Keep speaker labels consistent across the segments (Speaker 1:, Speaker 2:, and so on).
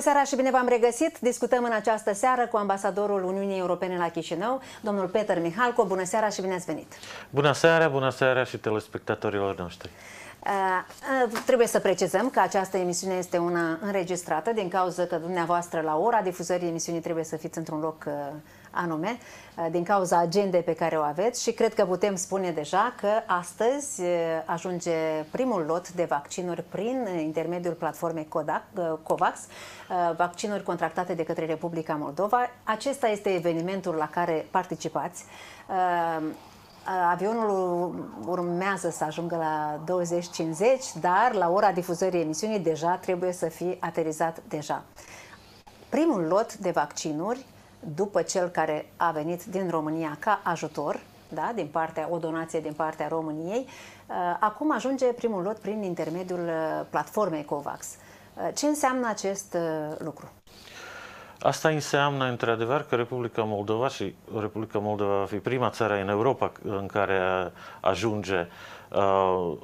Speaker 1: Bună seara și bine v-am regăsit! Discutăm în această seară cu ambasadorul Uniunii Europene la Chișinău, domnul Peter Mihalco. Bună seara și bine ați venit!
Speaker 2: Bună seara, bună seara și telespectatorilor noștri!
Speaker 1: Uh, uh, trebuie să precizăm că această emisiune este una înregistrată din cauza că dumneavoastră la ora difuzării emisiunii trebuie să fiți într-un loc uh, anume, uh, din cauza agendei pe care o aveți și cred că putem spune deja că astăzi uh, ajunge primul lot de vaccinuri prin intermediul platformei Kodak, uh, COVAX, vaccinuri contractate de către Republica Moldova. Acesta este evenimentul la care participați. Avionul urmează să ajungă la 20-50, dar la ora difuzării emisiunii deja trebuie să fie aterizat deja. Primul lot de vaccinuri uh, după cel care a venit din România ca ajutor, da, din partea, o donație din partea României, uh, acum ajunge primul lot prin intermediul uh, platformei COVAX. Uh, ce înseamnă acest lucru?
Speaker 2: Asta înseamnă, într-adevăr, că Republica Moldova și Republica Moldova va fi prima țară în Europa în care ajunge uh, Uh,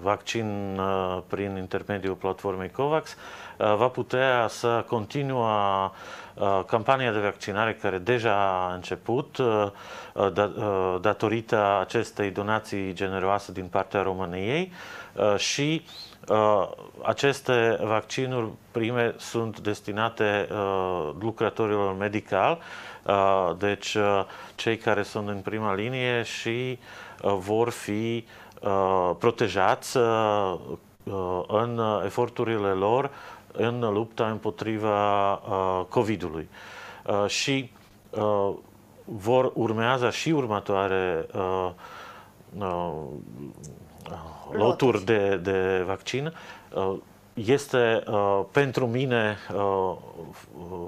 Speaker 2: vaccin uh, prin intermediul platformei COVAX, uh, va putea să continua campania de vaccinare care deja a început da, datorită acestei donații generoase din partea României și aceste vaccinuri prime sunt destinate lucrătorilor medical, deci cei care sunt în prima linie și vor fi uh, Uh, protejați uh, uh, în eforturile lor în lupta împotriva COVID-ului. Și vor urmează și următoare loturi de, de vaccin. Este pentru mine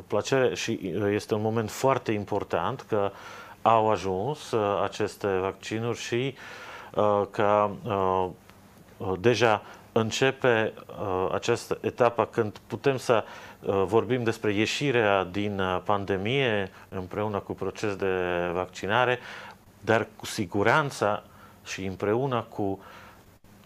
Speaker 2: plăcere și este un moment foarte important că au ajuns aceste vaccinuri și uh, Uh, că uh, uh, deja începe această etapă când putem să vorbim despre ieșirea din pandemie împreună cu proces de vaccinare, dar cu siguranța și împreună cu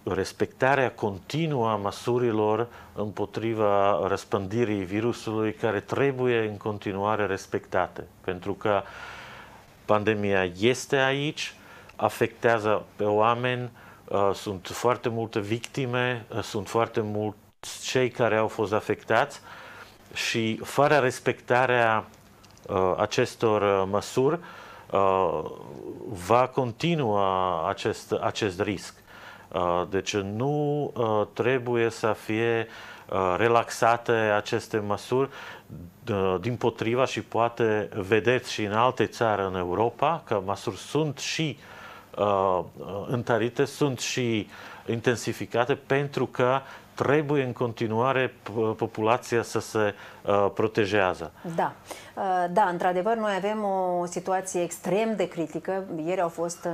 Speaker 2: respectarea continuă a măsurilor împotriva răspândirii virusului care trebuie în continuare respectate. Pentru că pandemia este aici, afectează pe oameni, uh, sunt foarte multe victime, uh, sunt foarte mulți cei care au fost afectați și fără respectarea uh, acestor măsuri va continua acest, acest risc. Deci nu trebuie să fie relaxate aceste măsuri, din potriva și poate vedeți și în alte țări în Europa că măsuri sunt și uh, Uh, uh, întărite, sunt și intensificate pentru că trebuie în continuare populația să se uh, protejează.
Speaker 1: Da, uh, da, într-adevăr, noi avem o situație extrem de critică. Ieri au fost uh,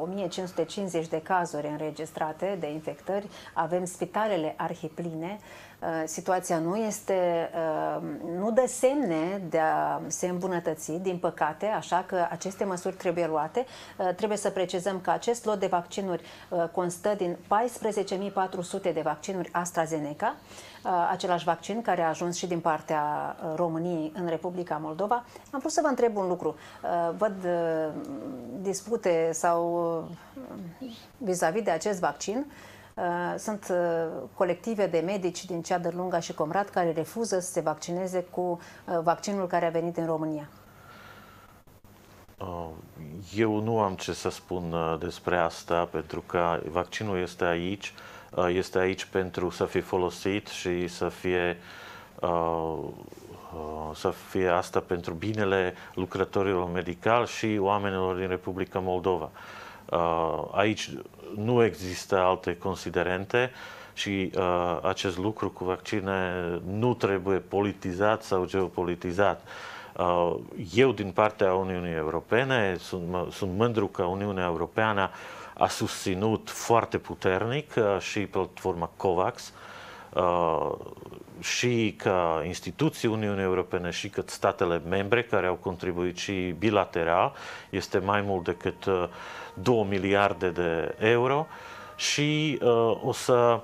Speaker 1: 1550 de cazuri înregistrate de infectări. Avem spitalele arhipline. Uh, Uh, situația nu este, uh, nu dă semne de a se îmbunătăți, din păcate, așa că aceste măsuri trebuie luate. Uh, trebuie să precizăm că acest lot de vaccinuri constă din 14.400 de vaccinuri AstraZeneca, același vaccin care a ajuns și din partea României în Republica Moldova. Am vrut să vă întreb un lucru. Văd dispute sau vis-a-vis -vis de acest vaccin Uh, sunt uh, colective de medici din Ceadă Lunga și Comrat care refuză să se vaccineze cu uh, vaccinul care a venit în România.
Speaker 2: Eu nu am ce să spun despre asta, pentru că vaccinul este aici, este aici pentru să fie folosit și să fie să fie asta pentru binele lucrătorilor medical și oamenilor din Republica Moldova. Uh, aici nu există alte considerente și uh, acest lucru cu vaccine nu trebuie politizat sau geopolitizat. Uh, eu, din partea Uniunii Europene, sunt, sunt mândru că Uniunea Europeană a susținut foarte puternic și platforma COVAX, Uh, și ca instituții Uniunii Europene și cât statele membre care au contribuit și bilateral, este mai mult decât 2 uh, miliarde de euro și uh, o să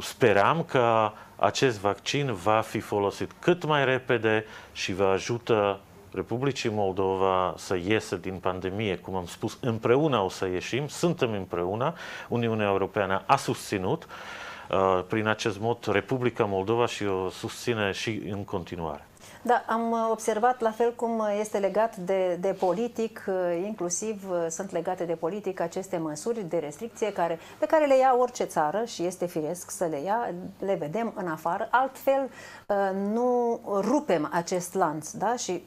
Speaker 2: sperăm că acest vaccin va fi folosit cât mai repede și va ajuta Republicii Moldova să iese din pandemie, cum am spus, împreună o să ieșim, suntem împreună, Uniunea Europeană a susținut, Uh, prin acest mod, Republica Moldova și o susține și în continuare.
Speaker 1: Da, am observat la fel cum este legat de, de politic, uh, inclusiv uh, sunt legate de politic aceste măsuri de restricție care, pe care le ia orice țară și este firesc să le ia, le vedem în afară, altfel nu rupem acest lanț da? și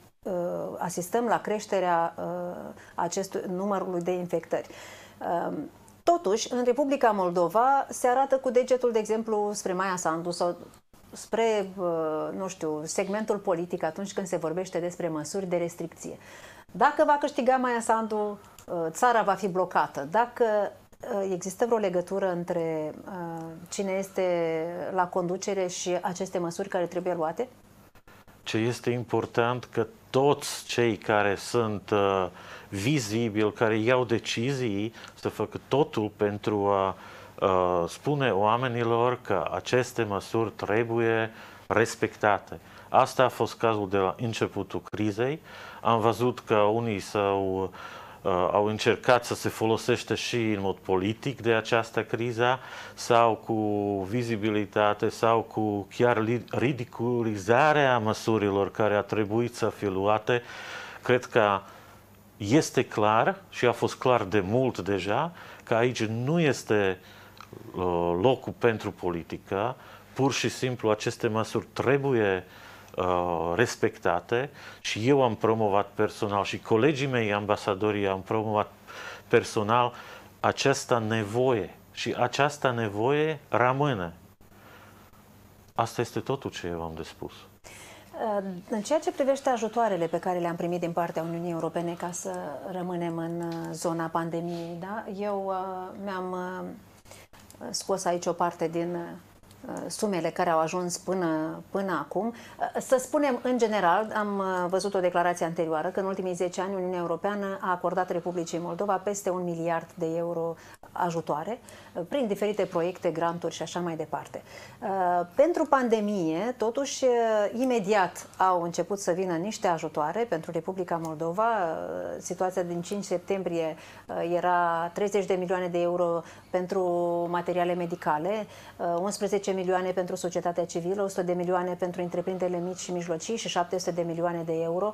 Speaker 1: asistăm la creșterea acestui numărului de infectări. Totuși, în Republica Moldova se arată cu degetul, de exemplu, spre Maia Sandu sau spre, uh, nu știu, segmentul politic atunci când se vorbește despre măsuri de restricție. Dacă va câștiga Maia Sandu, uh, țara va fi blocată. Dacă uh, există vreo legătură între cine este la conducere și aceste măsuri care trebuie luate?
Speaker 2: Ce este important că toți cei care sunt uh, vizibili, care iau decizii, să facă totul pentru a uh, spune oamenilor că aceste măsuri trebuie respectate. Asta a fost cazul de la începutul crizei. Am văzut că unii s-au Uh, au încercat să se folosește și în mod politic de această criză, sau cu vizibilitate sau cu chiar ridiculizarea măsurilor care a trebuit să fie luate. Cred că este clar și a fost clar de mult deja că aici nu este uh, locul pentru politică, pur și simplu aceste măsuri trebuie uh, Uh, respectate și eu am promovat personal și colegii mei ambasadorii am promovat personal această nevoie și această nevoie rămâne. Asta este totul ce eu am de spus.
Speaker 1: Uh, în ceea ce privește ajutoarele pe care le-am primit din partea Uniunii Europene ca să rămânem în uh, zona pandemiei, da? eu mi-am scos aici o parte din Uh, sumele care au ajuns până, până acum. Uh, să spunem, în general, am uh, văzut o declarație anterioară că în ultimii 10 ani Uniunea Europeană a acordat Republicii Moldova peste un miliard de euro ajutoare prin diferite proiecte, granturi și așa mai departe. Uh, pentru pandemie, totuși, uh, imediat au început să vină niște ajutoare pentru Republica Moldova. Uh, situația din 5 septembrie era 30 de milioane de euro pentru materiale medicale, 11 milioane pentru societatea civilă, 100 de milioane pentru întreprinderile mici și mijlocii și 700 de milioane de euro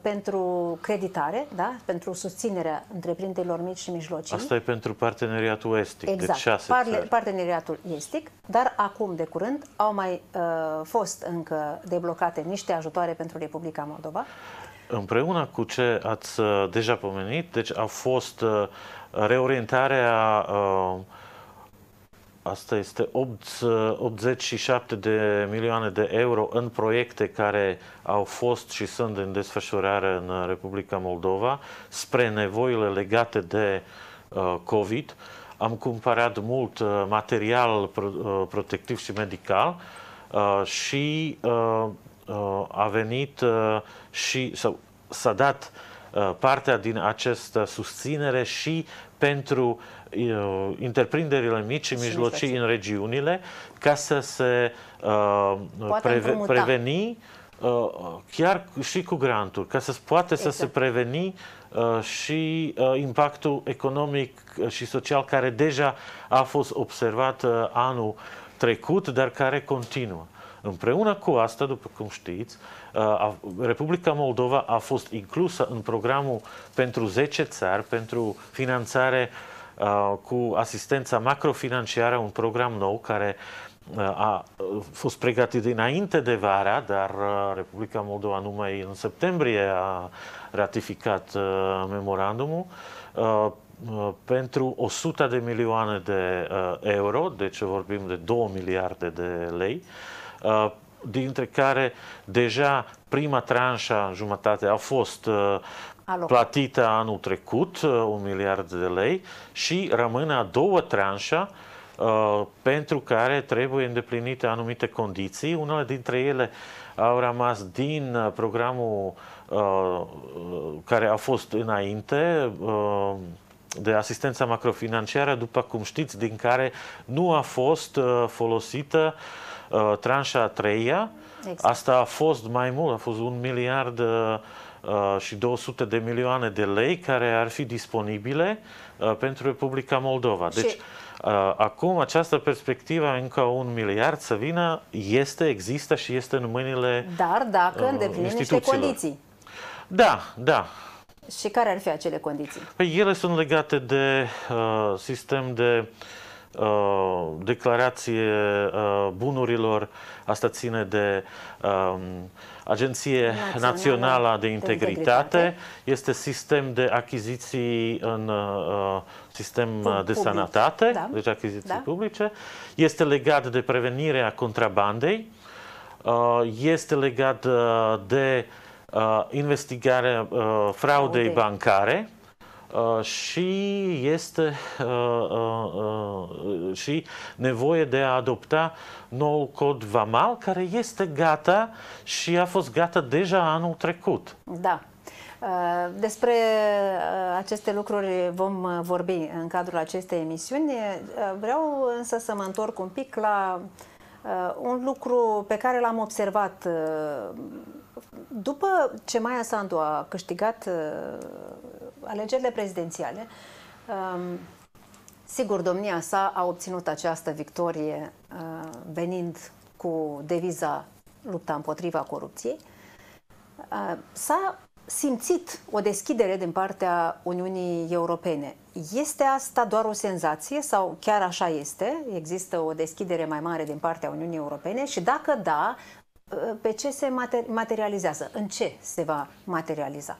Speaker 1: pentru creditare, da? pentru susținerea întreprinderilor mici și mijlocii. Asta e
Speaker 2: pentru parteneriatul estic. Exact exact. șase Parle,
Speaker 1: Parteneriatul estic, dar acum de curând au mai uh, fost încă deblocate niște ajutoare pentru Republica Moldova.
Speaker 2: Împreună cu ce ați uh, deja pomenit, deci a fost uh, reorientarea uh, asta este 87 uh, de milioane de euro în proiecte care au fost și sunt în desfășurare în Republica Moldova spre nevoile legate de uh, COVID am cumpărat mult uh, material uh, protectiv și medical uh, și a venit și s-a dat partea din această susținere și pentru întreprinderile mici și mijlocii în regiunile ca să se preve preveni chiar și cu granturi, ca să poate exact. să se exact. preveni Uh, și uh, impactul economic uh, și social care deja a fost observat anul trecut, dar care continuă. Împreună cu asta, după cum știți, Republica Moldova a fost inclusă în programul pentru 10 țări, pentru finanțare cu asistența macrofinanciară, un program nou care a fost pregătit dinainte de vara, dar Republica Moldova numai în septembrie a ratificat memorandumul pentru 100 de milioane de euro, deci vorbim de 2 miliarde de lei, dintre care deja prima tranșă, jumătate, a fost platită anul trecut, un miliard de lei, și rămâne a doua tranșă, Uh, pentru care trebuie îndeplinite anumite condiții. Unele dintre ele au rămas din programul uh, care a fost înainte, uh, de asistența macrofinanciară, după cum știți, din care nu a fost folosită tranșa a treia. Exact. Asta a fost mai mult, a fost un miliard și 200 de milioane de lei care ar fi disponibile pentru Republica Moldova. Deci, și Uh, acum această perspectivă încă un miliard să vină este, există și este în mâinile
Speaker 1: Dar dacă îndeplinim uh, niște condiții.
Speaker 2: Da, da.
Speaker 1: Și care ar fi acele condiții?
Speaker 2: Păi ele sunt legate de uh, sistem de uh, declarație uh, bunurilor, asta ține de uh, Agenție Națională de Integritate, este sistem de achiziții în uh, sistem uh, Public. de sănătate, da. deci achiziții da. publice, este legat de prevenirea contrabandei, uh, este legat de investigarea fraudei bancare, Uh, și este uh, uh, și nevoie de a adopta nou cod VAMAL care este gata și a fost gata deja anul trecut.
Speaker 1: Da. Despre aceste lucruri vom vorbi în cadrul acestei emisiuni. Vreau însă să mă întorc un pic la un lucru pe care l-am observat după ce Maia Sandu a câștigat alegerile prezidențiale, um, sigur, domnia sa a obținut această victorie uh, venind cu deviza lupta împotriva corupției, uh, s-a simțit o deschidere din partea Uniunii Europene. Este asta doar o senzație sau chiar așa este? Există o deschidere mai mare din partea Uniunii Europene și dacă da, uh, pe ce se materializează? În ce se va materializa?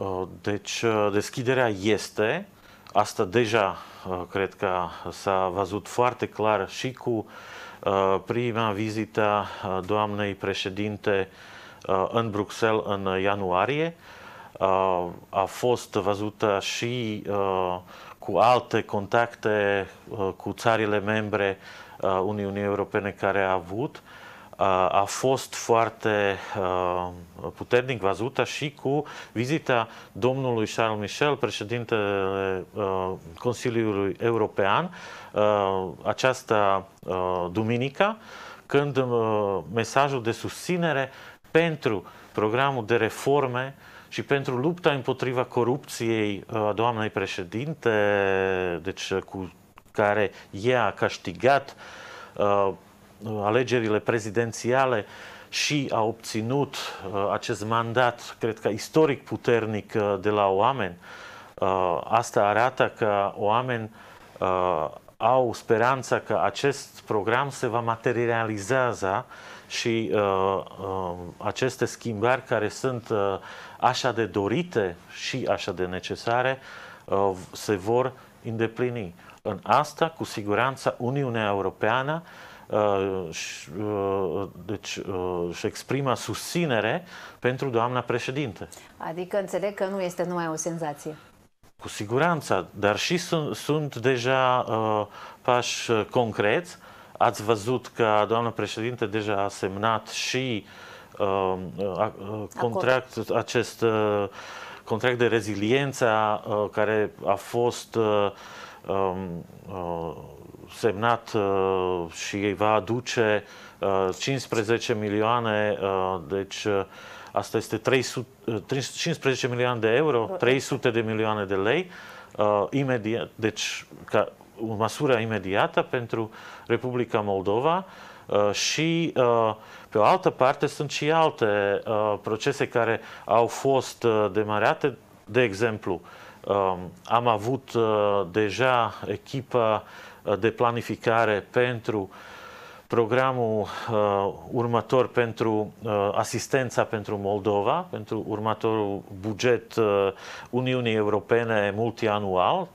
Speaker 2: Uh, deci uh, deschiderea este, asta deja uh, cred că s-a văzut foarte clar și cu prima vizită doamnei președinte în Bruxelles în ianuarie. A fost văzută și cu alte contacte cu țările membre Uniunii Europene care a avut a fost foarte puternic văzută și cu vizita domnului Charles Michel, președintele Consiliului European, această duminică, când mesajul de susținere pentru programul de reforme și pentru lupta împotriva corupției a doamnei președinte, deci cu care ea a câștigat Uh, alegerile prezidențiale și a obținut uh, acest mandat, cred că istoric puternic, uh, de la oameni. Asta arată că oameni au speranța că acest program se va materializa și aceste schimbări care sunt așa de dorite și așa de necesare se vor îndeplini. În asta, cu siguranță, Uniunea Europeană Uh, uh, deci, uh, își exprimă susținere pentru doamna președinte.
Speaker 1: Adică înțeleg că nu este numai o senzație.
Speaker 2: Cu siguranță, dar și sunt, sunt deja uh, pași concreți. Ați văzut că doamna președinte deja a semnat și uh, uh, contract, acest uh, contract de reziliență uh, care a fost uh, Um, uh, semnat uh, și ei va aduce 15 uh, milioane, deci asta este 300, 15 milioane de euro, 300 de milioane de lei, imediat, deci ca o măsură imediată pentru Republica Moldova și pe o altă parte sunt și alte procese care au fost demarate, de exemplu, Um, am avut uh, deja echipa uh, de planificare pentru programul uh, următor pentru asistența pentru Moldova, pentru următorul buget Uniunii Europene multianual.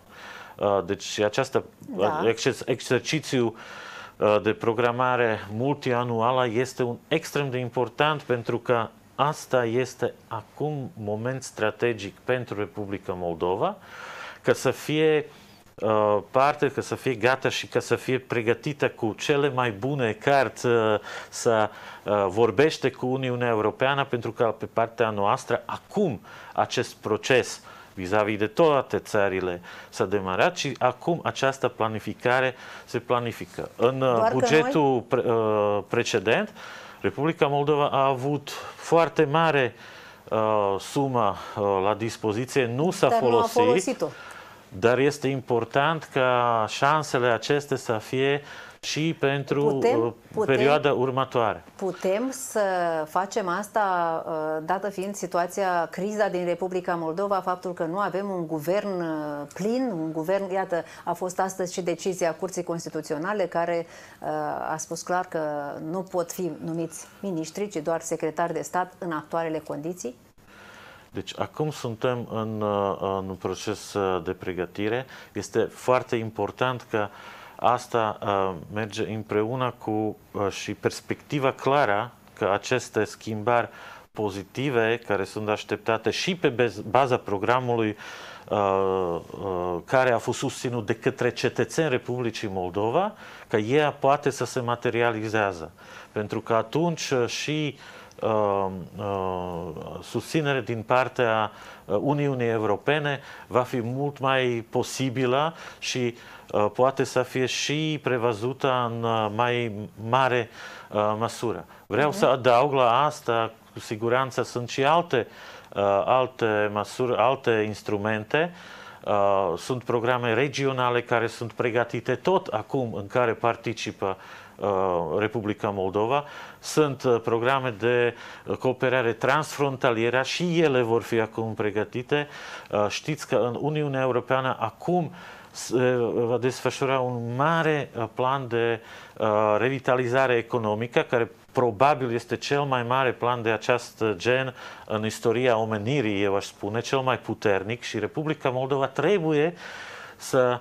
Speaker 2: Deci această da. exercițiu de programare multianuală este un extrem de important pentru că asta este acum moment strategic pentru Republica Moldova, ca să fie uh, parte, ca să fie gata și ca să fie pregătită cu cele mai bune cărți uh, să uh, vorbește cu Uniunea Europeană, pentru că pe partea noastră acum acest proces vis-a-vis de toate țările s-a demarat și acum această planificare se planifică. În Doar bugetul noi... pre- precedent, Republica Moldova a avut foarte mare uh, sumă uh, la dispoziție, nu s-a folosit, nu folosit dar este important ca șansele acestea să fie uh, și pentru putem, uh, putem, perioada următoare.
Speaker 1: Putem să facem asta, uh, dată fiind situația, criza din Republica Moldova, faptul că nu avem un guvern uh, plin, un guvern, iată, a fost astăzi și decizia Curții Constituționale care a spus clar că nu pot fi numiți miniștri, ci doar secretari de stat în actualele condiții?
Speaker 2: Deci acum suntem în, în un proces de pregătire. Este foarte important că uh, asta uh, merge împreună cu uh, și perspectiva clară că aceste schimbări pozitive care sunt așteptate și pe baza programului uh, uh, care a fost susținut de către cetățeni Republicii Moldova, că ea poate să se materializează. Pentru că atunci uh, și uh, Uh, uh, susținere din partea uh, Uniunii Europene va fi mult mai posibilă și poate să fie și prevăzută în mai mare măsură. Vreau să mhm. adaug la asta, cu siguranță sunt și alte, alte măsuri, alte instrumente sunt programe regionale care sunt pregătite tot acum în care participă Uh, Republica Moldova. Sunt uh, programe de uh, cooperare transfrontalieră și ele vor fi acum pregătite. Știți că în Uniunea Europeană acum va desfășura un mare plan de revitalizare economică care probabil este cel mai mare plan de acest gen în istoria omenirii, eu aș spune, cel mai puternic și Republica Moldova trebuie uh, să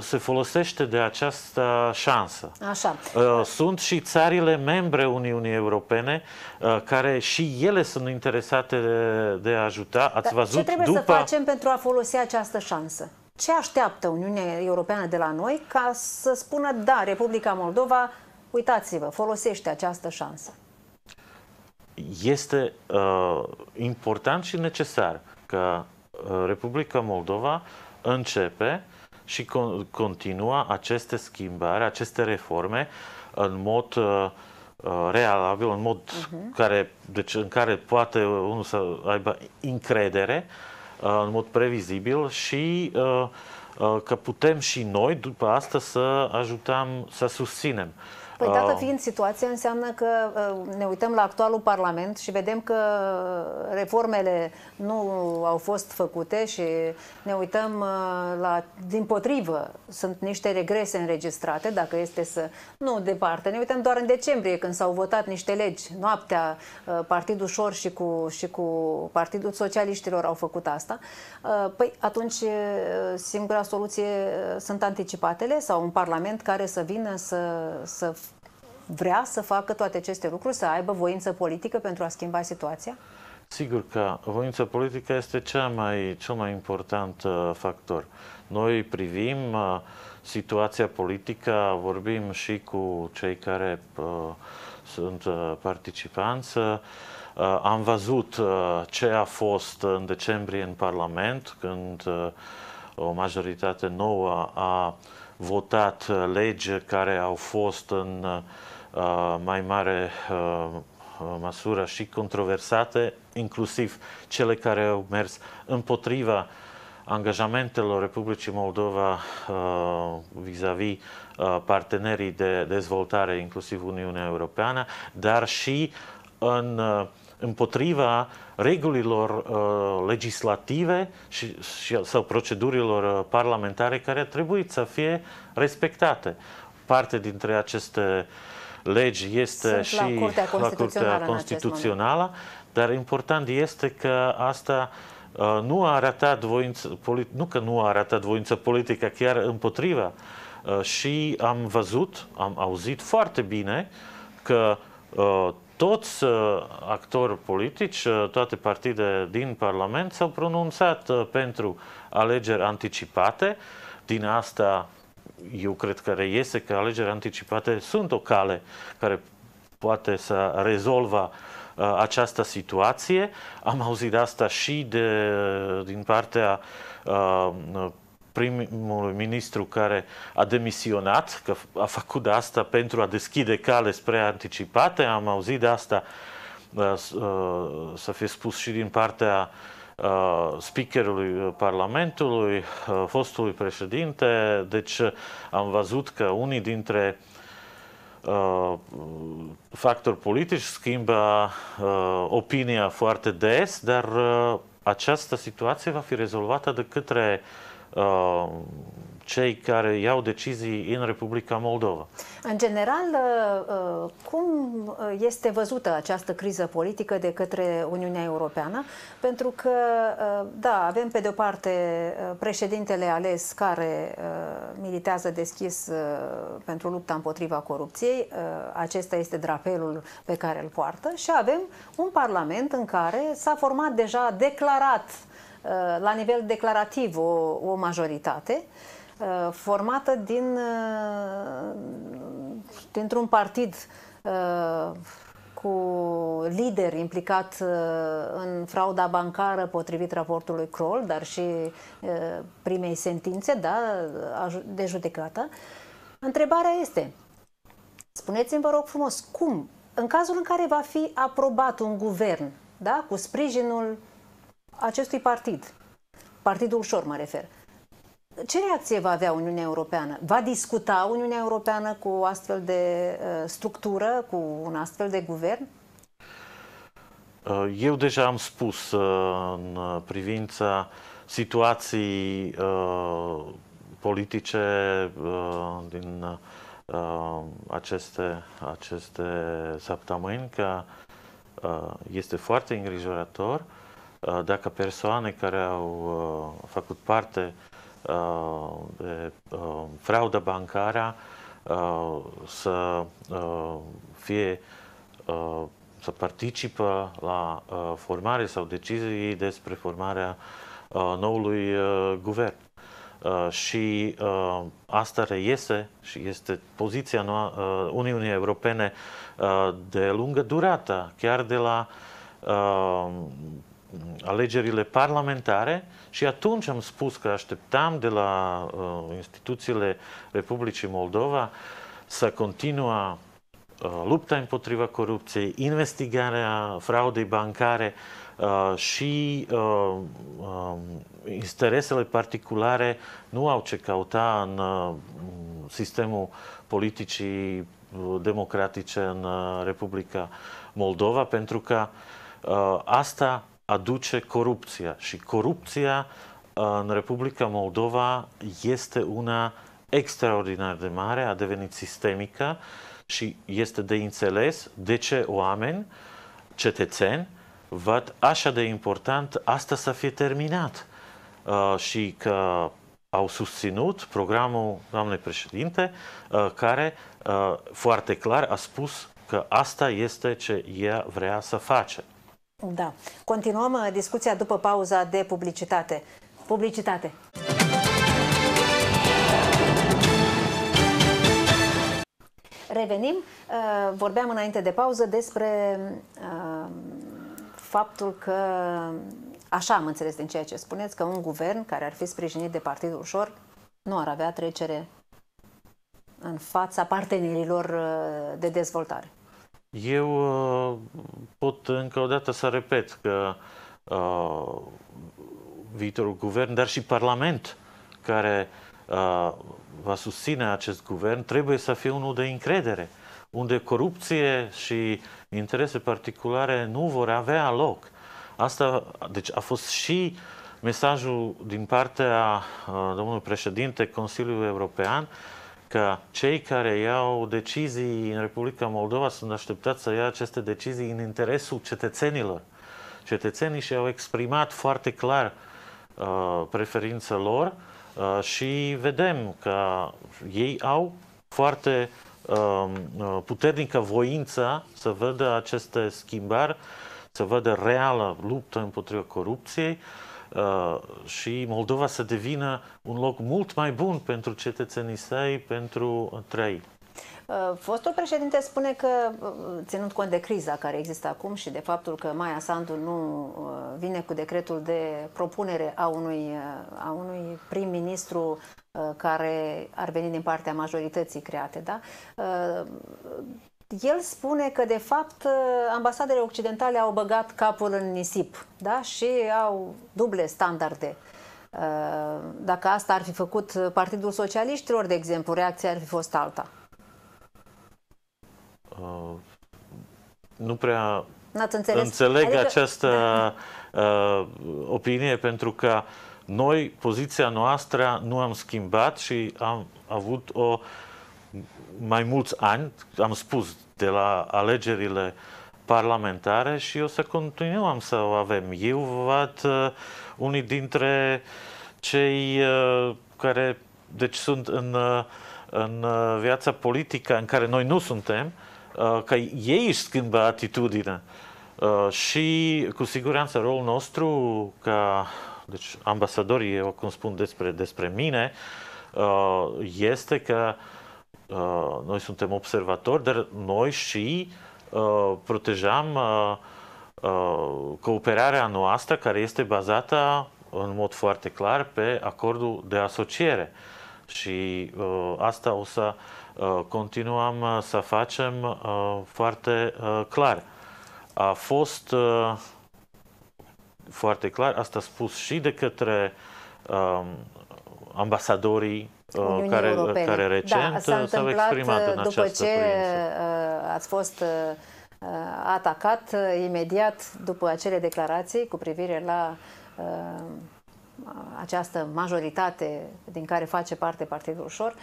Speaker 2: se folosește de această șansă. Așa. Ă, sunt și țările membre Uniunii Europene ă, care și ele sunt interesate de, a ajuta. Ați văzut ce trebuie după... să facem
Speaker 1: pentru a folosi această șansă? Ce așteaptă Uniunea Europeană de la noi ca să spună, da, Republica Moldova, uitați-vă, folosește această șansă?
Speaker 2: Este uh, important și necesar că Republica Moldova uh, începe și con- continua aceste schimbări, aceste reforme în mod uh, uh realabil, în mod uh-huh. care, deci în care poate unul să aibă încredere, uh, în mod previzibil și uh, uh că putem și noi după asta să ajutăm, să susținem. Păi, dată ah. fiind
Speaker 1: situația, înseamnă că uh, ne uităm la actualul Parlament și vedem că reformele nu au fost făcute și ne uităm uh, la, din potrivă, sunt niște regrese înregistrate, dacă este să... Nu departe, ne uităm doar în decembrie, când s-au votat niște legi. Noaptea, uh, Partidul Șor și cu, și cu Partidul Socialiștilor au făcut asta. Păi, atunci, singura soluție sunt anticipatele sau un Parlament care să vină să, să vrea să facă toate aceste lucruri, să aibă voință politică pentru a schimba situația?
Speaker 2: Sigur că voința politică este cea mai, cel mai important uh, factor. Noi privim uh, situația politică, vorbim și cu cei care uh, sunt uh, participanți. Uh, am văzut uh, ce a fost în decembrie în Parlament, când o majoritate nouă a votat lege care au fost în uh, Uh, mai mare uh, uh, măsură și controversate, inclusiv cele care au mers împotriva angajamentelor Republicii Moldova vis-a-vis -vis partenerii de dezvoltare, inclusiv Uniunea Europeană, dar și în, împotriva regulilor legislative și, și, sau procedurilor parlamentare care trebuie să fie respectate. Parte dintre aceste uh, legi este Sunt și la Curtea Constituțională, la Curtea Constituțională dar important este că asta uh, nu a arătat voință, nu că nu a arătat voință politică, chiar împotriva. Uh, și am văzut, am auzit foarte bine că uh, toți actori politici, toate partide din Parlament s-au pronunțat pentru alegeri anticipate. Din asta eu cred că reiese că alegerile anticipate sunt o cale care poate să rezolva uh, această situație. Am auzit asta și de, uh, din partea uh, primul ministru care a demisionat, că a făcut asta pentru a deschide cale spre anticipate. Am auzit asta uh, uh, să fie spus și din partea uh, Uh, speakerului Parlamentului, uh, fostului președinte. Deci uh, am văzut că unii dintre factori politici schimbă opinia foarte des, dar această situație va fi rezolvată de către cei care iau decizii în Republica Moldova.
Speaker 1: În general, uh, cum este văzută această criză politică de către Uniunea Europeană? Pentru că, uh, da, avem pe de-o parte uh, președintele ales care militează deschis pentru lupta împotriva corupției, acesta este drapelul pe care îl poartă, și avem un parlament în care s-a format deja declarat la nivel declarativ o, o majoritate uh, Uh, formată din, uh, dintr-un partid uh, cu lider implicat în frauda bancară potrivit raportului Kroll, dar și primei sentințe da, de judecată. Întrebarea este, spuneți-mi vă rog frumos, cum, în cazul în care va fi aprobat un guvern da, cu sprijinul acestui partid, partidul ușor mă refer, ce reacție va avea Uniunea Europeană? Va discuta Uniunea Europeană cu o astfel de uh, structură, cu un astfel de guvern?
Speaker 2: Uh, eu deja am spus uh, în privința situații politice din aceste, aceste săptămâni că este foarte îngrijorător dacă persoane care au făcut parte uh, de uh, fraudă bancară uh, să uh, fie să participă la formare sau decizii despre formarea noului guvern. Și asta reiese și este poziția Uniunii Europene de lungă durată, chiar de la alegerile parlamentare și atunci am spus că așteptam de la uh, instituțiile Republicii Moldova să continua uh, lupta împotriva corupției, investigarea fraudei bancare uh, și uh, um, interesele particulare nu au ce căuta în uh, sistemul politicii uh, democratice în uh, Republica Moldova, pentru că uh, asta aduce corupția. Și corupția uh, în Republica Moldova este una extraordinar de mare, a devenit sistemică și este de înțeles de ce oameni, cetățeni, văd așa de important asta să fie terminat. Uh, și că au susținut programul doamnei președinte, uh, care foarte clar a spus că asta este ce ea vrea să face.
Speaker 1: Da. Continuăm uh, discuția după pauza de publicitate. Publicitate. Revenim. Uh, vorbeam înainte de pauză despre uh, faptul că, așa am înțeles din ceea ce spuneți, că un guvern care ar fi sprijinit de partidul ușor nu ar avea trecere în fața partenerilor de dezvoltare.
Speaker 2: Eu uh, pot încă o dată să repet că uh, viitorul guvern, dar și Parlament care uh, va susține acest guvern, trebuie să fie unul de încredere, unde corupție și interese particulare nu vor avea loc. Asta, deci, a fost și mesajul din partea uh, domnului președinte Consiliului European, uh, că cei care iau decizii în Republica Moldova sunt așteptați să ia aceste decizii în interesul cetățenilor. Cetățenii și-au exprimat foarte clar uh, preferința lor uh, și vedem că ei au foarte um, uh, puternică voință să vadă aceste schimbări, să vadă reală luptă împotriva corupției, uh, Uh, și Moldova să devină un loc mult mai bun pentru cetățenii săi, pentru a uh,
Speaker 1: Fostul președinte spune că, uh, ținând cont de criza care există acum și de faptul că Maia Sandu nu vine cu decretul de propunere a unui, a unui prim-ministru care ar veni din partea majorității create, da? El spune că, de fapt, ă, ambasadele occidentale au băgat capul în nisip da? și au duble standarde. Ă, dacă asta ar fi făcut Partidul Socialiștilor, de exemplu, reacția ar fi fost alta.
Speaker 2: Uh, nu prea înțeles? înțeleg adică... această da. uh, opinie pentru că noi, poziția noastră, nu am schimbat și am avut o uh, mai mulți ani, am spus, de la alegerile parlamentare și o să continuăm să o avem. Eu văd uh, unii dintre cei uh, care deci sunt în, uh, în uh, viața politică în care noi nu suntem, uh, că ei își schimbă atitudinea. Uh, și cu siguranță rolul nostru ca deci ambasadorii, eu cum spun despre, despre mine, uh, este că uh, Uh, noi suntem observatori, dar noi și uh, protejam uh, uh, cooperarea noastră care este bazată în mod foarte clar pe acordul de asociere. Și uh, asta o să uh, continuăm să facem uh, foarte uh, clar. A fost uh, foarte clar, asta spus și de către uh, ambasadorii Uh, Uniunii care, uh, Europene. care recent da, s-a uh, întâmplat exprimat în după ce
Speaker 1: prinsă. ați fost atacat imediat după acele declarații cu privire la această majoritate din care face parte Partidul Ușor.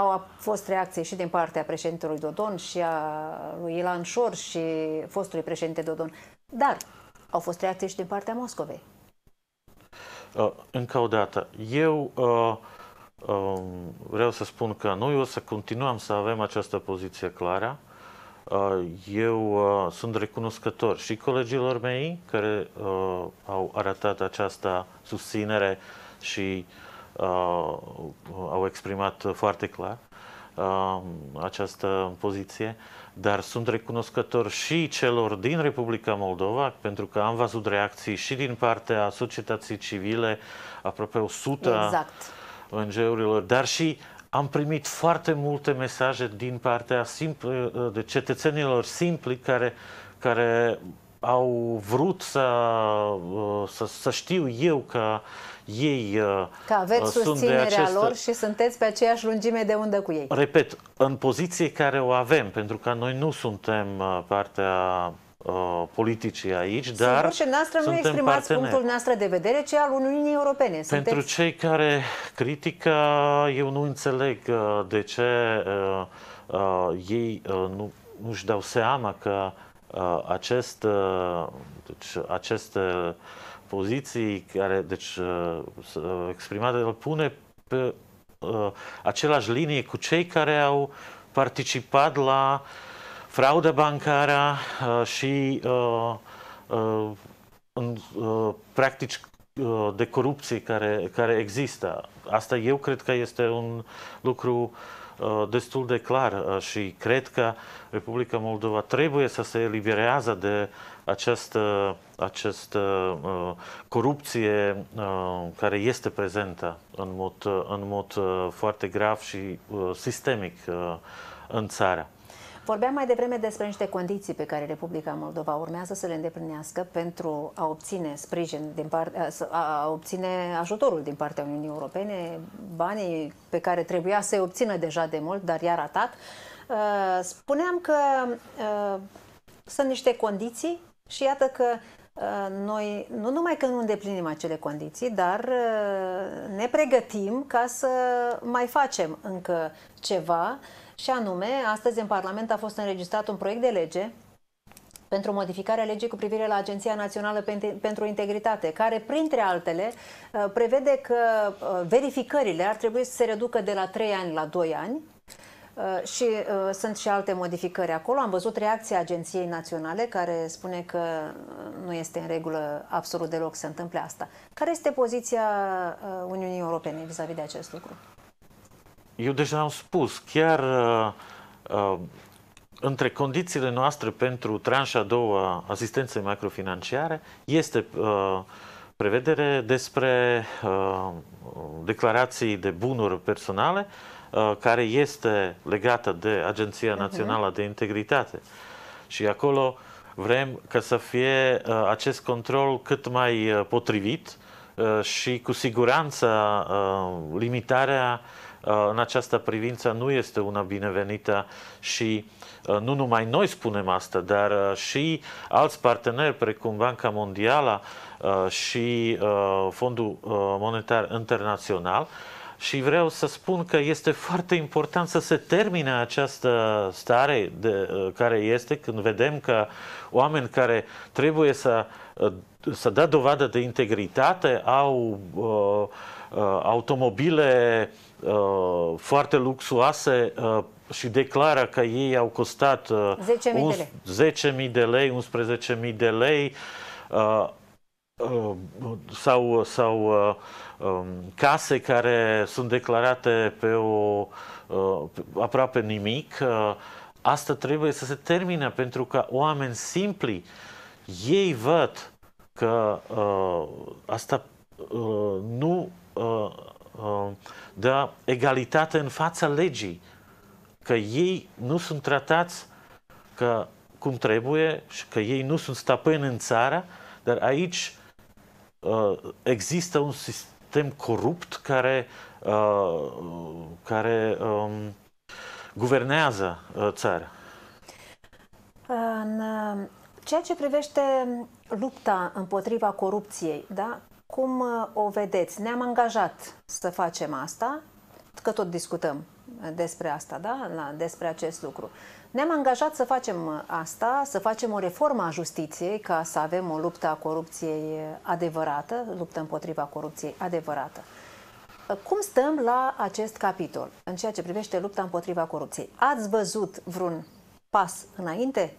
Speaker 1: au fost reacții și din partea președintelui Dodon și a lui Ilan Șor și fostului președinte Dodon. Dar au fost reacții și din partea Moscovei.
Speaker 2: Uh, încă o dată, eu uh, Um, vreau să spun că noi o să continuăm să avem această poziție clară. Uh, eu uh, sunt recunoscător și colegilor mei care uh, au arătat această susținere și au exprimat foarte clar această poziție, dar sunt recunoscător și celor din Republica Moldova, pentru că am văzut reacții și din partea societății civile, aproape 100 exact ONG-urilor, dar și am primit foarte multe mesaje din partea simpl de cetățenilor simpli care, care au vrut să, să, să știu eu că ei
Speaker 1: că aveți uh, sunt susținerea de acest... lor și sunteți pe aceeași lungime de undă cu ei.
Speaker 2: Repet, în poziție care o avem, pentru că noi nu suntem uh, partea Uh, politicii aici, dar Sigur, noastră suntem nu exprimați parteneri. punctul
Speaker 1: noastră de vedere, ci al Uniunii Europene. Sunteți... Pentru cei
Speaker 2: care critică, eu nu înțeleg uh, de ce uh, uh, ei uh, nu, nu-și dau seama că uh, acest, uh, deci, aceste poziții care, deci, uh, uh exprimate, îl pune pe uh, același linie cu cei care au participat la uh, frauda bancară uh, și uh, uh, practici de corupție care, care există. Asta eu cred că este un lucru destul de clar și cred că Republica Moldova trebuie să se eliberează de această, această corupție care este prezentă în mod, în mod foarte grav și sistemic în țară.
Speaker 1: Vorbeam mai devreme despre niște condiții pe care Republica Moldova urmează să le îndeplinească pentru a obține sprijin din part, a obține ajutorul din partea Uniunii Europene, banii pe care trebuia să-i obțină deja de mult, dar i-a ratat. Spuneam că sunt niște condiții și iată că noi nu numai că nu îndeplinim acele condiții, dar ne pregătim ca să mai facem încă ceva și anume, astăzi în Parlament a fost înregistrat un proiect de lege pentru modificarea legii cu privire la Agenția Națională pentru Integritate, care, printre altele, uh, prevede că uh, verificările ar trebui să se reducă de la 3 ani la 2 ani, uh, și sunt și alte modificări acolo. Am văzut reacția Agenției Naționale care spune că nu este în regulă absolut deloc să întâmple asta. Care este poziția Uniunii Europene vis-a-vis -vis de acest lucru?
Speaker 2: eu deja am spus, chiar uh, uh, între condițiile noastre pentru tranșa a doua asistenței macrofinanciare este uh, prevedere despre declarații de bunuri personale care este legată de Agenția mhm. Națională de Integritate. Și acolo vrem ca să fie acest control cât mai potrivit și cu siguranță limitarea Uh, în această privință nu este una binevenită și uh, nu numai noi spunem asta, dar uh, și alți parteneri precum Banca Mondială și Fondul Monetar Internațional și vreau să spun că este foarte important să se termine această stare de, care este când vedem că oameni care trebuie să, să dea dovadă de integritate au uh, automobile uh, Uh, foarte luxoase uh, și declară că ei au costat uh, 10.000 de lei, de lei 11.000 de lei uh, uh, sau, sau uh, um, case care sunt declarate pe o uh, aproape nimic. Uh, asta trebuie să se termine pentru că oameni simpli ei văd că uh, asta uh, nu uh, da egalitate în fața legii, că ei nu sunt tratați că cum trebuie și că ei nu sunt stăpâni în țară, dar aici uh, există un sistem corupt care, uh, care um, guvernează uh, țara.
Speaker 1: În ceea ce privește lupta împotriva corupției, da? Cum uh, o vedeți? Ne-am angajat să facem asta, că tot discutăm despre asta, da? despre acest lucru. Ne-am angajat să facem uh, asta, să facem o reformă a justiției ca să avem o luptă a corupției uh, adevărată, luptă împotriva corupției adevărată. Cum stăm la acest capitol în ceea ce privește lupta împotriva corupției? Ați văzut vreun pas înainte?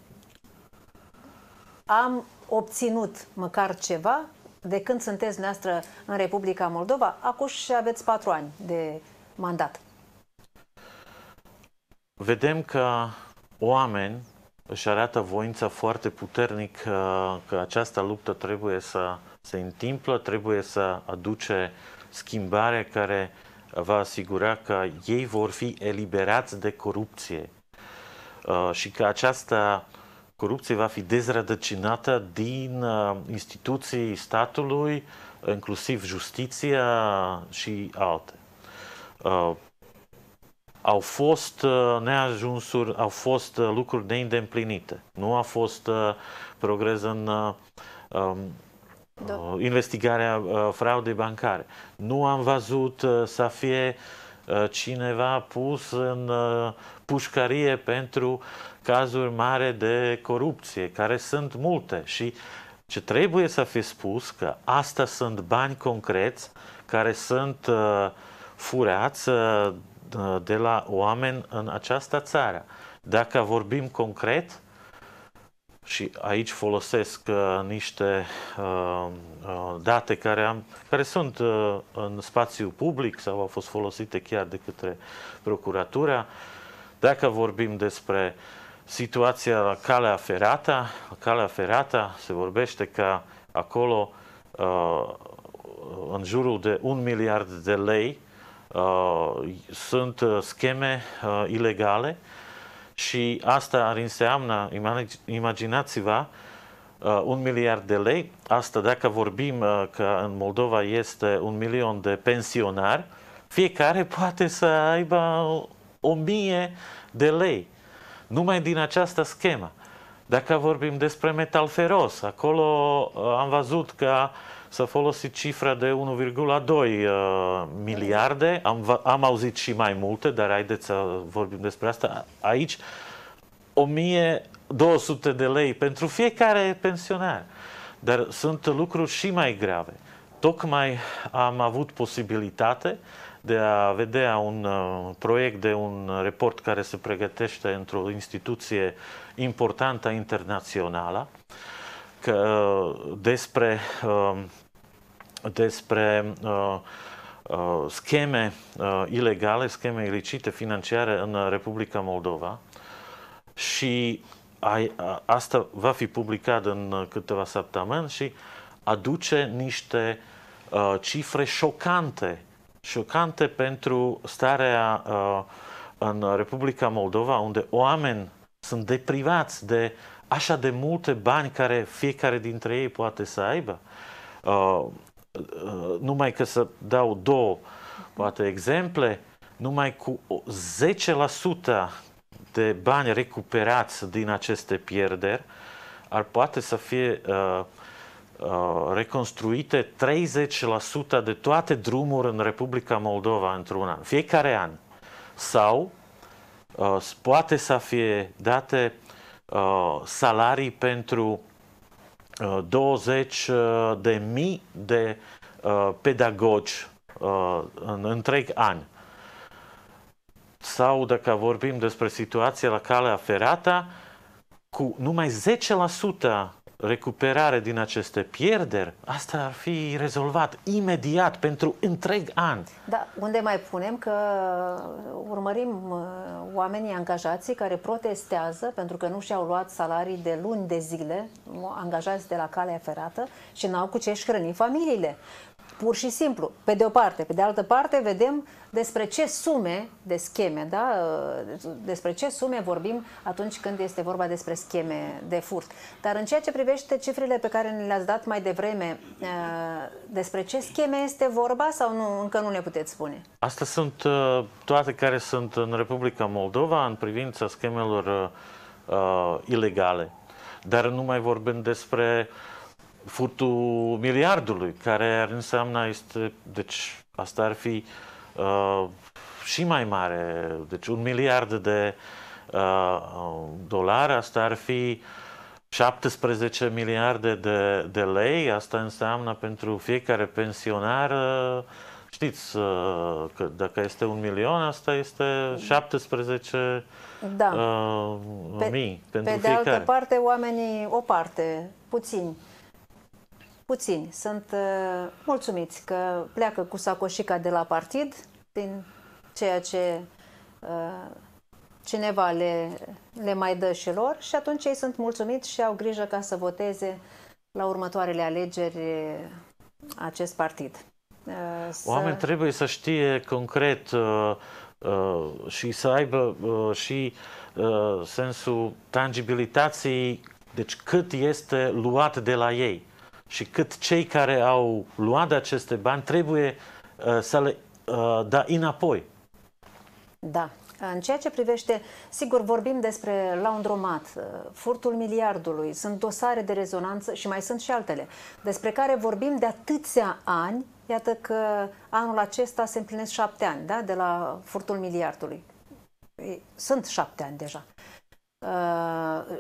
Speaker 1: Am obținut măcar ceva de când sunteți noastră în Republica Moldova, acum și aveți patru ani de mandat.
Speaker 2: Vedem că oameni își arată voința foarte puternic că, uh, că această luptă trebuie să se întâmplă, trebuie să aduce schimbare care va asigura că ei vor fi eliberați de corupție uh, și că această corupție va fi dezrădăcinată din uh, instituții statului, inclusiv justiția și alte. Uh, au fost uh, neajunsuri, au fost lucruri neîndeplinite. Nu a fost progres în um, da. investigarea fraudei bancare. Nu am văzut să fie cineva pus în pușcărie pentru cazuri mari de corupție, care sunt multe și ce trebuie să fi spus că asta sunt bani concreți care sunt uh, furați uh, de la oameni în această țară. Dacă vorbim concret, și aici folosesc uh, niște uh, uh, date care, am, care sunt uh, în spațiu public sau au fost folosite chiar de către Procuratura, dacă vorbim despre uh, situația la calea ferată. La calea ferată se vorbește că acolo uh, în jurul de un miliard de lei uh, sunt uh, scheme ilegale și asta ar înseamnă, imaginați-vă, uh, un miliard de lei. Asta dacă vorbim uh, că în Moldova este un milion de pensionari, fiecare poate să aibă o mie de lei numai din această schemă. Dacă vorbim despre metal feros, acolo uh, am văzut că s-a folosit cifra de 1,2 uh, miliarde, am, am auzit și mai multe, dar haideți să vorbim despre asta. Aici 1200 de lei pentru fiecare pensionar. Dar sunt lucruri și mai grave. Tocmai am avut posibilitate uh, de a vedea un uh, proiect de un report care se pregătește într-o instituție importantă internațională că, uh, despre, uh, despre scheme ilegale, scheme ilicite financiare în Republica Moldova și asta va fi publicat în câteva săptămâni și aduce niște cifre șocante șocante pentru starea uh, în Republica Moldova, unde oameni sunt deprivați de așa de multe bani care fiecare dintre ei poate să aibă. Uh, uh, numai că să dau două, poate, exemple, numai cu 10% de bani recuperați din aceste pierderi ar poate să fie uh, Uh, reconstruite 30% de toate drumuri în Republica Moldova într-un an, fiecare an. Sau uh, poate să fie date uh, salarii pentru 20 de mii de pedagogi în întreg an. Sau dacă vorbim despre situația la calea ferată, cu numai 10% recuperare din aceste pierderi, asta ar fi rezolvat imediat pentru întreg an.
Speaker 1: Da, unde mai punem că urmărim uh, oamenii angajații care protestează pentru că nu și-au luat salarii de luni de zile, angajați de la calea ferată și n-au cu ce-și hrăni familiile pur și simplu, pe de o parte. Pe de altă parte, vedem despre ce sume de scheme, da? despre ce sume vorbim atunci când este vorba despre scheme de furt. Dar în ceea ce privește cifrele pe care ne le-ați dat mai devreme, eh, despre ce scheme este vorba sau nu, încă nu ne puteți spune?
Speaker 2: Asta sunt eh, toate care sunt în Republica Moldova în privința schemelor uh, ilegale. Dar nu mai vorbim despre uh, furtul miliardului, care ar înseamnă este, deci asta ar fi uh, și mai mare, deci un miliard de uh, dolari, asta ar fi 17 miliarde de, de lei, asta înseamnă pentru fiecare pensionar, uh, știți, uh, că dacă este un milion, asta este 17 da. uh, pe, mii pentru pe fiecare. Pe de altă
Speaker 1: parte, oamenii, o parte, puțini, puțini. Sunt uh, mulțumiți că pleacă cu sacoșica de la partid, din ceea ce uh, cineva le, le mai dă și lor și atunci ei sunt mulțumiți și au grijă ca să voteze la următoarele alegeri uh, acest partid. Uh, să... Oamenii
Speaker 2: trebuie să știe concret uh, uh, și să aibă uh, și uh, sensul tangibilității deci cât este luat de la ei și cât cei care au luat aceste bani trebuie uh, să le uh, da înapoi.
Speaker 1: Da. În ceea ce privește, sigur, vorbim despre laundromat, uh, furtul miliardului, sunt dosare de rezonanță și mai sunt și altele, despre care vorbim de atâția ani, iată că anul acesta se împlinesc șapte ani, da, de la furtul miliardului. Sunt șapte ani deja.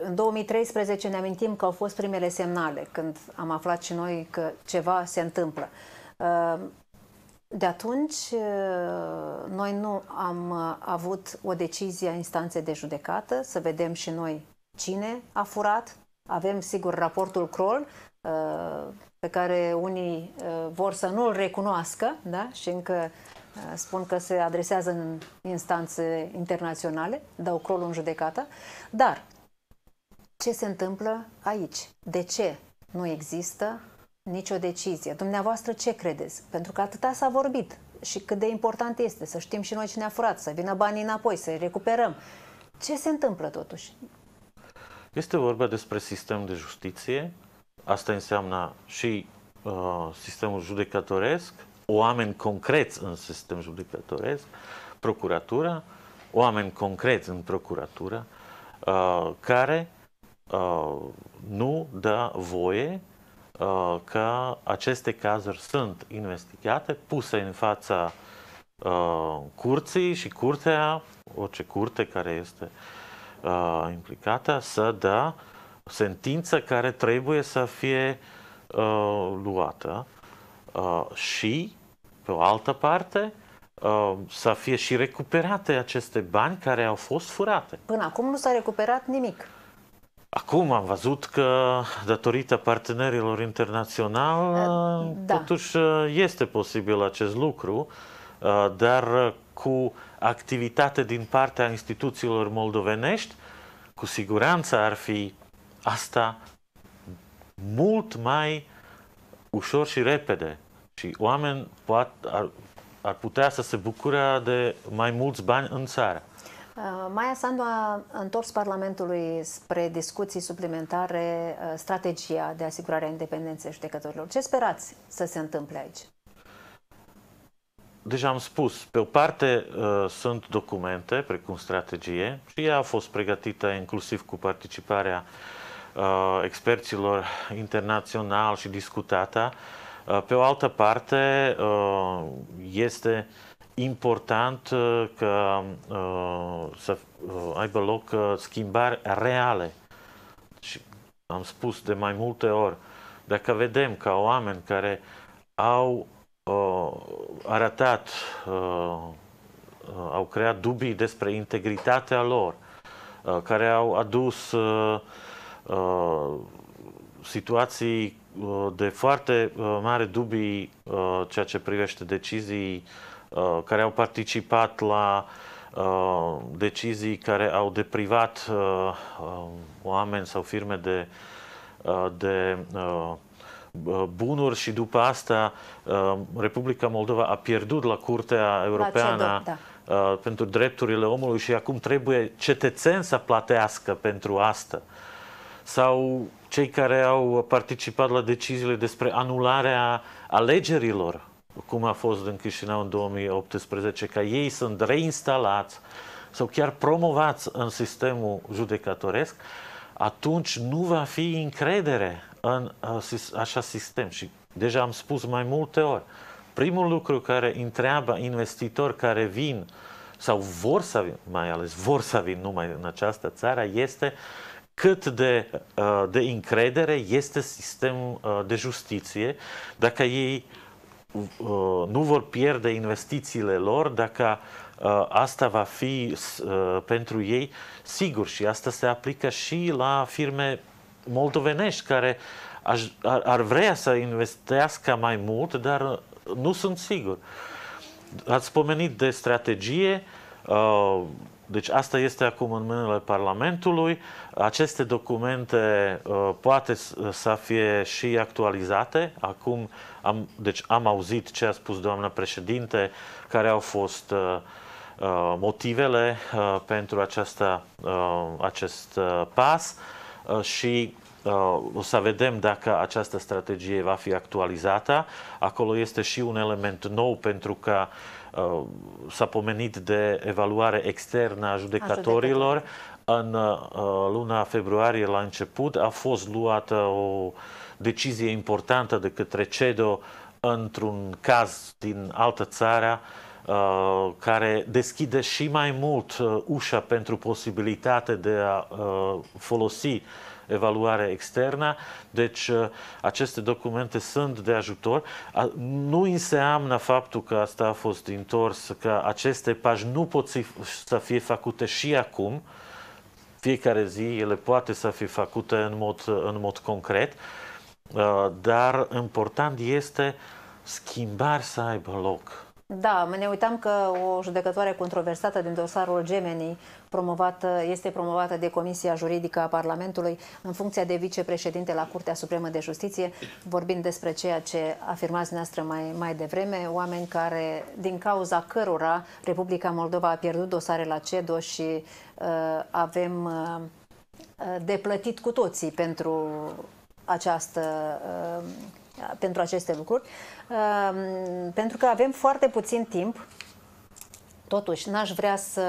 Speaker 1: În 2013 ne amintim că au fost primele semnale când am aflat și noi că ceva se întâmplă. De atunci, noi nu am avut o decizie a instanței de judecată, să vedem și noi cine a furat. Avem, sigur, raportul Kroll, pe care unii eh, vor să nu-l recunoască, da? și încă spun că se adresează în instanțe internaționale, dau crol în judecată, dar ce se întâmplă aici? De ce nu există nicio decizie? Dumneavoastră ce credeți? Pentru că atâta s-a vorbit și cât de important este să știm și noi cine a furat, să vină banii înapoi, să-i recuperăm. Ce se întâmplă totuși?
Speaker 2: Este vorba despre sistem de justiție. Asta înseamnă și uh, sistemul judecătoresc, oameni concreți în sistem judecătoresc, procuratura, oameni concreți în procuratură, uh, care uh, nu dă voie uh, că aceste cazuri sunt investigate, puse în fața curții și curtea, orice curte care este implicată, să dă sentință care trebuie să fie luată și pe o altă parte, uh, să fie și recuperate aceste bani care au fost furate.
Speaker 1: Până acum nu s-a recuperat nimic.
Speaker 2: Acum am văzut că, datorită partenerilor internaționali, uh, uh, da. totuși este posibil acest lucru, dar cu activitate din partea instituțiilor moldovenești, cu siguranță ar fi asta mult mai ușor și repede și oameni poat, ar, ar putea să se bucure de mai mulți bani în țară.
Speaker 1: Uh, Maia Sandu a întors Parlamentului spre discuții suplimentare uh, strategia de asigurare a independenței judecătorilor. Ce sperați să se întâmple aici?
Speaker 2: Deja am spus, pe o parte uh, sunt documente, precum strategie, și ea a fost pregătită inclusiv cu participarea experților internaționali și discutată. Uh, pe o altă parte, uh, este important uh, că să aibă loc schimbări reale. Și am spus de mai multe ori, dacă vedem ca oameni care au arătat, au creat dubii despre integritatea lor, care au adus situații Uh, de foarte uh, mare dubii uh, ceea ce privește decizii care au participat la decizii care au deprivat oameni sau firme de, de bunuri și după asta Republica Moldova a pierdut la Curtea Europeană la CEDO, da. pentru drepturile omului și acum trebuie cetățeni să platească pentru asta sau cei care au participat la deciziile despre anularea alegerilor, cum a fost în Chișinău în 2018, ca ei sunt reinstalați sau chiar promovați în sistemul judecătoresc, atunci nu va fi încredere în uh, așa sistem. Și deja am spus mai multe ori, primul lucru care întreabă investitori care vin sau vor să vin, mai ales vor să vin numai în această țară, este cât de, uh, de încredere este sistemul uh, de justiție, dacă ei uh, nu vor pierde investițiile lor, dacă asta va fi pentru ei sigur și asta se aplică și la firme moldovenești care aș, ar, ar vrea să investească mai mult, dar nu sunt sigur. Ați pomenit de strategie, deci asta este acum în mâinile Parlamentului. Aceste documente uh, poate să fie și actualizate. Acum am, deci am auzit ce a spus doamna președinte, care au fost uh, uh, motivele uh, pentru aceasta, uh, acest uh, pas uh, și uh, o să vedem dacă această strategie va fi actualizată. Acolo este și un element nou pentru că uh, Uh, s-a pomenit de evaluare externă a judecătorilor. În uh, luna februarie, la început, a fost luată o decizie importantă de către CEDO într-un caz din altă țară uh, care deschide și mai mult ușa pentru posibilitate de a folosi evaluare externă. Deci uh, aceste documente sunt de ajutor. Nu înseamnă faptul că asta a fost întors, că aceste pași nu pot să fie făcute și acum, fiecare zi ele poate să fie făcute în mod, în mod concret, uh, dar important este schimbarea să aibă loc
Speaker 1: da, mă ne uitam că o judecătoare controversată din dosarul Gemenii promovată, este promovată de Comisia Juridică a Parlamentului în funcția de vicepreședinte la Curtea Supremă de Justiție, vorbind despre ceea ce afirmați noastră mai, mai devreme, oameni care, din cauza cărora Republica Moldova a pierdut dosare la CEDO și uh, avem uh, uh, de plătit cu toții pentru această uh, Uh, pentru aceste lucruri, um, pentru că avem foarte puțin timp. Totuși, n-aș vrea să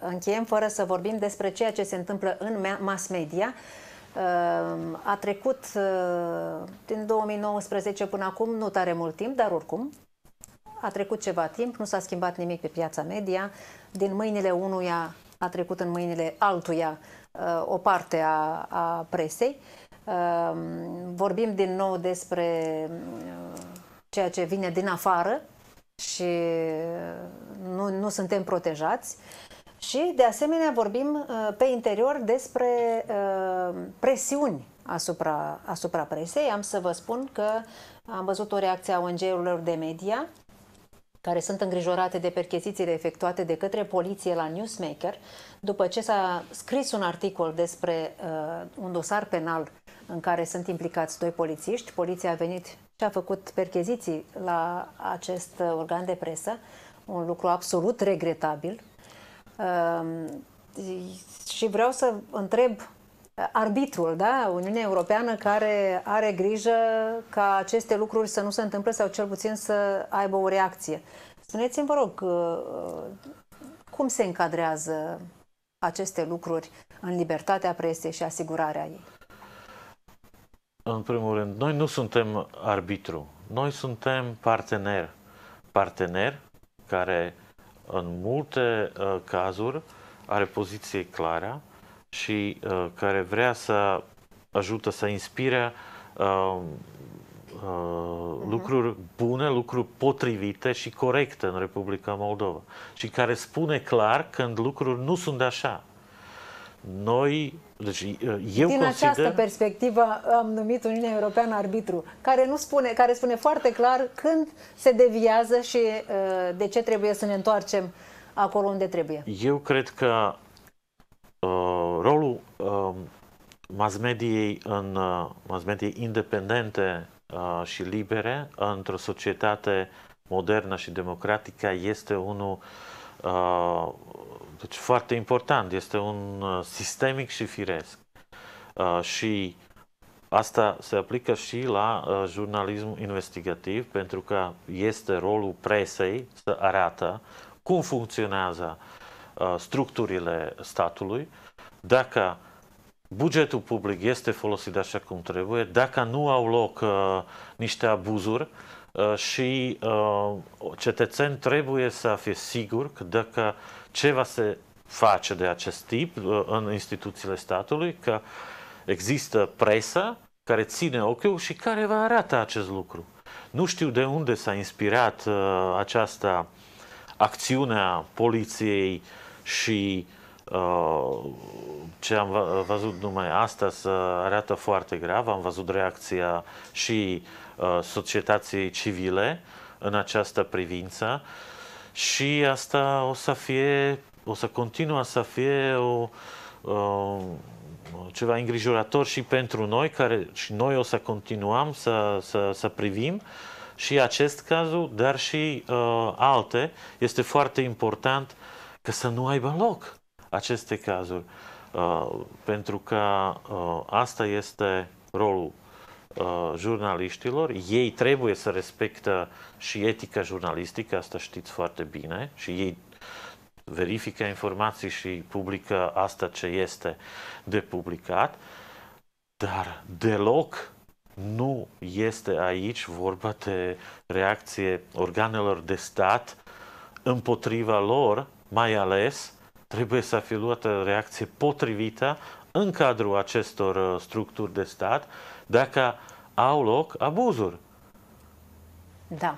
Speaker 1: încheiem fără să vorbim despre ceea ce se întâmplă în mass media. Um, a trecut uh, din 2019 până acum, nu tare mult timp, dar oricum, a trecut ceva timp, nu s-a schimbat nimic pe piața media, din mâinile unuia a trecut în mâinile altuia uh, o parte a, a presei. Ehm, vorbim din nou despre mm, ceea ce vine din afară și mm, nu, nu suntem protejați. Și, de asemenea, vorbim mm, pe interior despre presiuni asupra, asupra presei. Am să vă spun că am văzut o reacție a ONG-urilor de media care sunt îngrijorate de perchezițiile efectuate de către poliție la Newsmaker, după ce s-a scris un articol despre uh, un dosar penal în care sunt implicați doi polițiști, poliția a venit și a făcut percheziții la acest uh, organ de presă, un lucru absolut regretabil. Uh, și vreau să întreb arbitrul, da? Uniunea Europeană care are grijă ca aceste lucruri să nu se întâmple sau cel puțin să aibă o reacție. Spuneți-mi, vă rog, uh, cum se încadrează aceste lucruri în libertatea presei și asigurarea ei?
Speaker 2: În primul rând, noi nu suntem arbitru, noi suntem partener. Partener care în multe uh, cazuri are poziție clară, și uh, care vrea să ajută să inspire uh, uh-huh. lucruri bune, lucruri potrivite și corecte în Republica Moldova și care spune clar când lucruri nu sunt așa. Noi, deci uh, eu Din consider... această
Speaker 1: perspectivă am numit Uniunea Europeană arbitru, care, nu spune, care spune foarte clar când se deviază și uh, de ce trebuie să ne întoarcem acolo unde trebuie.
Speaker 2: Eu cred că uh, rolul um, mass mediei în uh, mass mediei independente uh, și libere într-o societate modernă și democratică este unul uh, deci foarte important, este un sistemic și firesc. Și asta se aplică și la jurnalismul investigativ, pentru că este rolul presei să arată cum funcționează structurile statului, dacă bugetul public este folosit așa cum trebuie, dacă nu au loc uh, niște abuzuri uh, și uh, cetățeni trebuie să fie sigur că dacă ceva se face de acest tip uh, în instituțiile statului, că există presa care ține ochiul și care va arata acest lucru. Nu știu de unde s-a inspirat uh, această acțiune a poliției și uh, Uh, ce am văzut numai astăzi uh, arată foarte grav. Am văzut reacția și uh, societății civile în această privință și asta o să fie, o să continua să fie o, o, ceva îngrijorător și pentru noi, care și noi o să continuăm să, să, să privim și acest cazul, dar și uh, alte. Este foarte important că să nu aibă loc aceste cazuri. Uh, pentru că uh, asta este rolul uh, jurnaliștilor. Ei trebuie să respectă și etica jurnalistică, asta știți foarte bine, și ei verifică informații și publică asta ce este de publicat, dar deloc nu este aici vorba de reacție organelor de stat împotriva lor, mai ales trebuie să fie luată reacție potrivită în cadrul acestor uh, structuri de stat dacă au loc abuzuri.
Speaker 1: Da.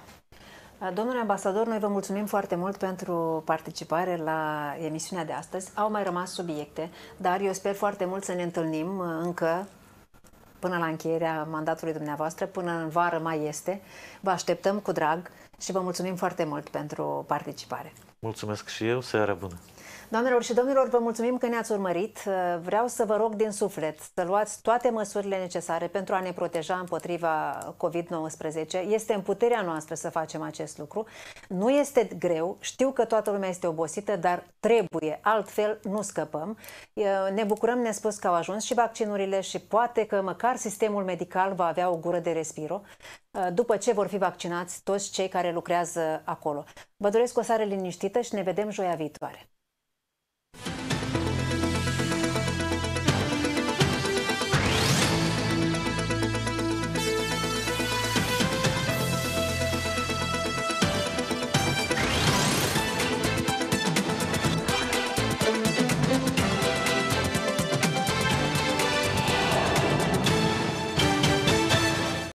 Speaker 1: Uh, domnule ambasador, noi vă mulțumim foarte mult pentru participare la emisiunea de astăzi. Au mai rămas subiecte, dar eu sper foarte mult să ne întâlnim uh, încă până la încheierea mandatului dumneavoastră, până în vară mai este. Vă așteptăm cu drag și vă mulțumim foarte mult pentru participare.
Speaker 2: Mulțumesc și eu, seara bună!
Speaker 1: Doamnelor și domnilor, vă mulțumim că ne-ați urmărit. Vreau să vă rog din suflet să luați toate măsurile necesare pentru a ne proteja împotriva COVID-19. Este în puterea noastră să facem acest lucru. Nu este greu, știu că toată lumea este obosită, dar trebuie, altfel nu scăpăm. Ne bucurăm, ne-a spus că au ajuns și vaccinurile și poate că măcar sistemul medical va avea o gură de respiro după ce vor fi vaccinați toți cei care lucrează acolo. Vă doresc o seară liniștită și ne vedem joia viitoare.